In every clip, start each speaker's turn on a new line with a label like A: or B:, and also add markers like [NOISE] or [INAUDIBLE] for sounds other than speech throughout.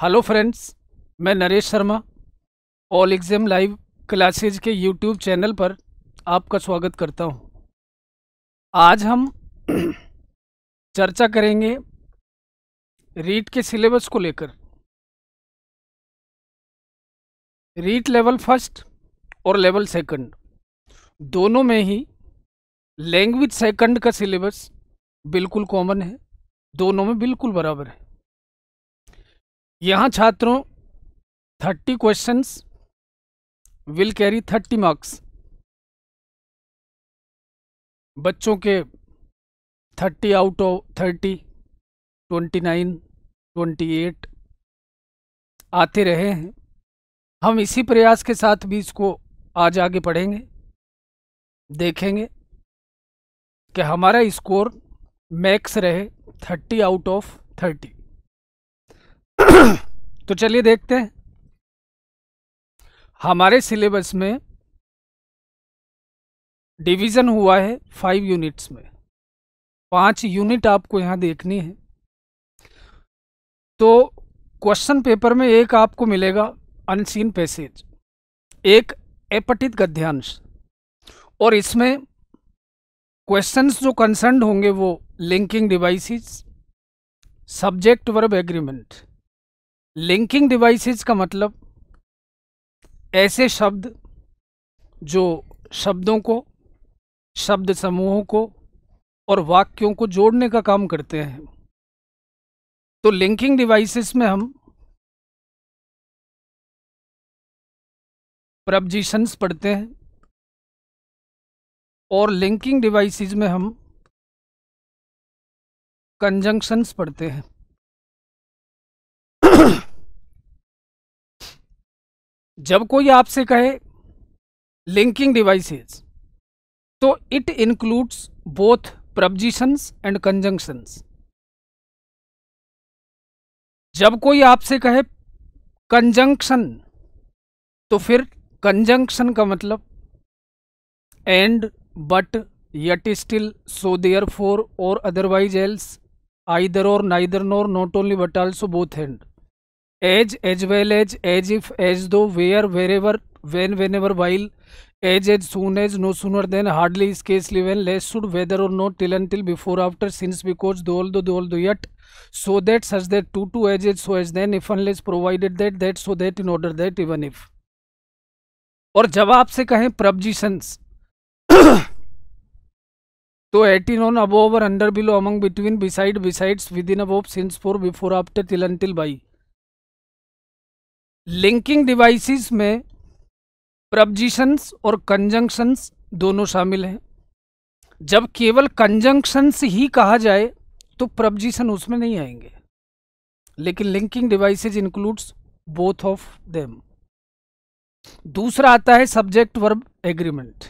A: Hello friends मैं Naresh Sharma all exam live classes के YouTube channel पर आपका स्वागत
B: करता हूं। आज हम [CLEARS THROAT] चर्चा करेंगे रीट के सिलेबस को लेकर रीट लेवल फर्स्ट और लेवल सेकंड दोनों में ही
A: लैंग्वेज सेकंड का सिलेबस बिल्कुल कॉमन है दोनों
B: में बिल्कुल बराबर है यहाँ छात्रों thirty questions will carry thirty marks बच्चों के thirty out of thirty twenty nine twenty eight आते रहे हैं
A: हम इसी प्रयास के साथ भी इसको आज आगे पढ़ेंगे देखेंगे कि हमारा स्कोर मैक्स रहे थर्टी आउट
B: ऑफ थर्टी तो चलिए देखते हैं हमारे सिलेबस में डिवीज़न हुआ है फाइव यूनिट्स में पांच यूनिट आपको यहां देखनी है
A: तो क्वेश्चन पेपर में एक आपको मिलेगा अनसीन पैसेज एक अपठित गद्यांश और इसमें क्वेश्चंस जो कंसर्न होंगे वो linking devices subject verb agreement linking devices का मतलब ऐसे शब्द जो शब्दों को
B: शब्द समूहों को और वाक्यों को जोड़ने का काम करते हैं तो लिंकिंग डिवाइसेस में हम प्रपजिशंस पढ़ते हैं और लिंकिंग डिवाइसेस में हम कंजंक्शंस पढ़ते हैं जब कोई आपसे कहे लिंकिंग डिवाइसेस
A: तो it includes both prepositions and conjunctions
B: जब कोई आपसे कहे कंजंक्शन तो फिर कंजंक्शन का मतलब and
A: but yet still so therefore or otherwise else either or neither nor not only but also both and as as well as as if as though where wherever when whenever while as as soon as no sooner than hardly scarcely when lest should whether or no till and till before after since because though although though although yet so that such that too to as as so as than if unless provided that that so that in order that even if और जब आपसे कहें प्रबजिशंस [COUGHS] तो 18 on above or under below among between beside besides within above since for before after till till by linking devices में prepositions और conjunctions दोनों शामिल हैं जब केवल कंजंक्शंस ही कहा जाए तो प्रब्जिशन उसमें नहीं आएंगे लेकिन linking devices includes both of them दूसरा आता है सब्जेक्ट वर्ब एग्रीमेंट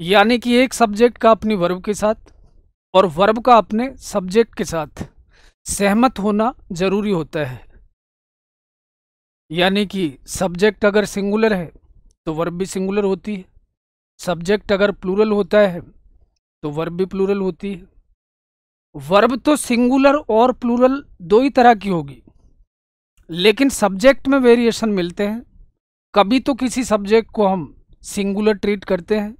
A: यानी कि एक सब्जेक्ट का अपनी वर्ब के साथ और वर्ब का अपने सब्जेक्ट के साथ सहमत होना जरूरी होता है यानी कि सब्जेक्ट अगर सिंगुलर है तो वर्ब भी सिंगुलर होती है सब्जेक्ट अगर प्लूरल होता है तो वर्ब भी प्लूरल होती है वर्ब तो सिंगुलर और प्लूरल दो ही तरह की होगी लेकिन सब्जेक्ट में वेरिएशन मिलते हैं कभी तो किसी सब्जेक्ट को हम सिंगुलर ट्रीट करते हैं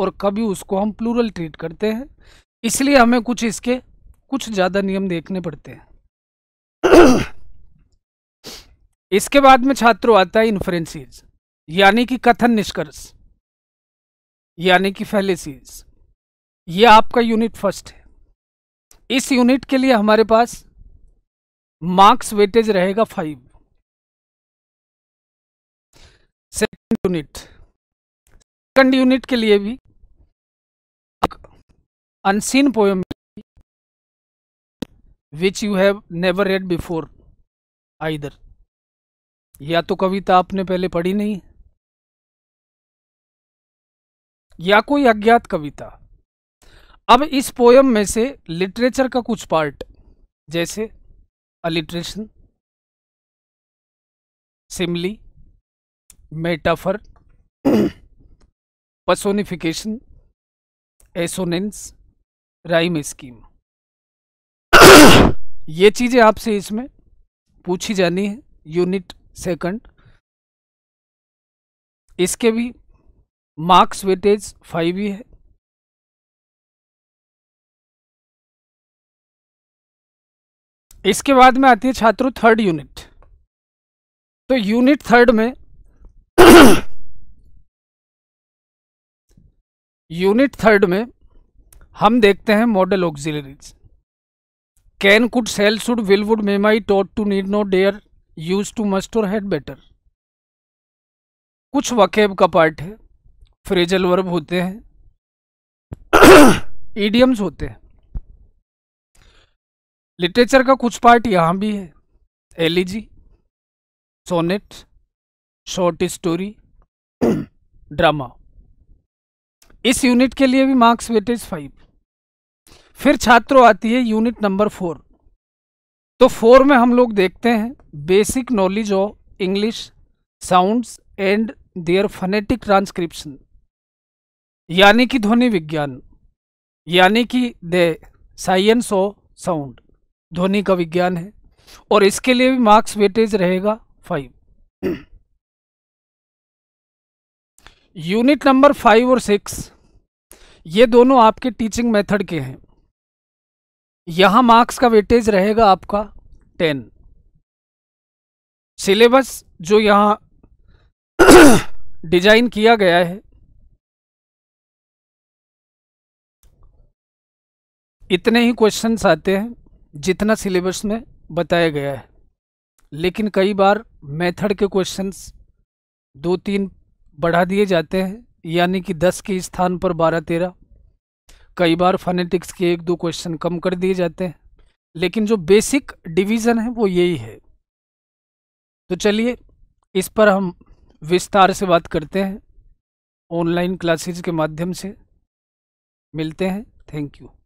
A: और कभी उसको हम प्लूरल ट्रीट करते हैं इसलिए हमें कुछ इसके कुछ ज़्यादा नियम देखने पड़ते हैं [COUGHS] इसके बाद में छात्रों आता है इन्फ्रेंसीज यानी कि कथन निष्कर्ष यानी कि
B: फैलेसीज
A: ये आपका यूनिट फर्स्ट है इस यूनिट के लिए हमारे
B: पास मार्क्स वेटेज रहेगा five second unit second unit के लिए भी unseen poem which you have never read before either या तो कविता आपने पहले पढ़ी नहीं या कोई
A: अज्ञात कविता अब इस पोयम में से लिटरेचर का कुछ पार्ट
B: जैसे alliteration simile metaphor personification
A: assonance rhyme scheme ये चीज़ें आपसे इसमें पूछी जानी है यूनिट सेकंड
B: इसके भी मार्क्स वेटेज फाइव ही है इसके बाद में आती है छात्रों थर्ड यूनिट तो यूनिट थर्ड में यूनिट थर्ड में हम देखते हैं modal auxiliaries can
A: could shall should will would may might ought to need no dare use to must और हेड बेटर
B: कुछ वकेब का पार्ट है फ्रेजल वर्ब होते हैं ईडियम्स होते हैं लिटरेचर का कुछ पार्ट यहाँ भी है elegy sonnet
A: short story drama इस यूनिट के लिए भी मार्क्स वेटेज फाइव फिर छात्रों आती है यूनिट नंबर फोर तो फोर में हम लोग देखते हैं basic knowledge of English sounds and their phonetic transcription यानी कि ध्वनि विज्ञान यानी कि दे साइंस ऑफ साउंड ध्वनि का विज्ञान है और इसके लिए भी मार्क्स वेटेज रहेगा फाइव [CLEARS THROAT] यूनिट नंबर फाइव और सिक्स ये दोनों आपके टीचिंग मेथड के हैं यहां मार्क्स का वेटेज
B: रहेगा आपका टेन सिलेबस जो यहां डिजाइन [COUGHS] किया गया है इतने ही क्वेश्चंस आते हैं जितना
A: सिलेबस में बताया गया है लेकिन कई बार मेथड के क्वेश्चंस दो तीन बढ़ा दिए जाते हैं यानी कि दस के स्थान पर बारह तेरह कई बार फनेटिक्स के एक दो क्वेश्चन कम कर दिए जाते हैं लेकिन जो बेसिक डिवीज़न है वो यही है तो चलिए इस पर
B: हम विस्तार से बात करते हैं ऑनलाइन क्लासेज के माध्यम से मिलते हैं थैंक यू